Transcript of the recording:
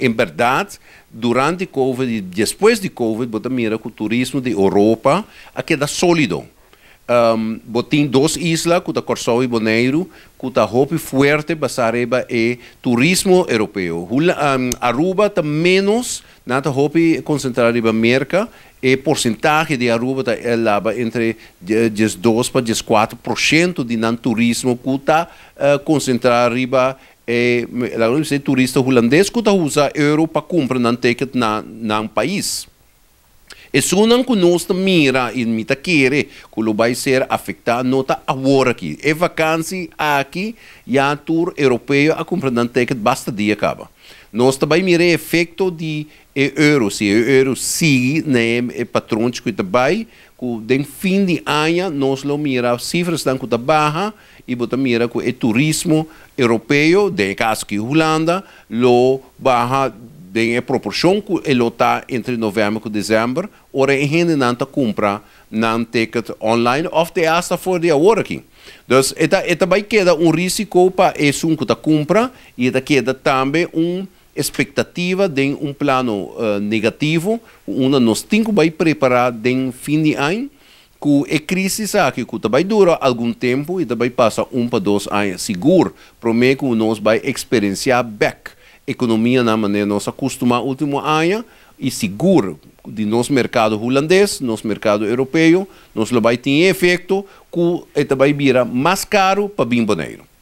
Em verdade, durante Covid e depois de Covid, bota mira que o turismo de Europa queda sólido. Um, botin duas islas, que Corsó e Boneiro, que está hope forte basareba e turismo europeu. Um, Aruba está menos, nada hope concentrada na América, e porcentagem de Aruba está elaba eh, entre 12 para 14% de não turismo que está uh, concentrado riba eh, la universidad turista holandés que usa euro para comprar um ticket na um país. e una não nos mira y mita quiere que lo va a ser afectado nota ahora É vacância aqui, e ya tour europeu a comprar um ticket basta día acaba. Nós também eh, eh, mira efeito de euro, se euro sigue, né, patrões que também, que no fim de ano, nós lo mira cifras dan que baixa e bota mira que o turismo europeu, de caso que Holanda, lo barra tem a proporção que ele está entre novembro e dezembro, ora a gente não está compra, não ticket online, ou até hasta for de agora aqui. Então, esta, esta queda um risco para esse um que está compra e esta queda também um expectativa de um plano uh, negativo, onde nós temos que preparar de fim de ano, que é crise que vai durar algum tempo e vai passar um para dois anos seguro, prometo que nós vai experienciar back economia na maneira nós acostumar último ano e seguro de nosso mercado holandês, nosso mercado europeu, nós vai ter efeito que vai virar mais caro para o bimboneiro.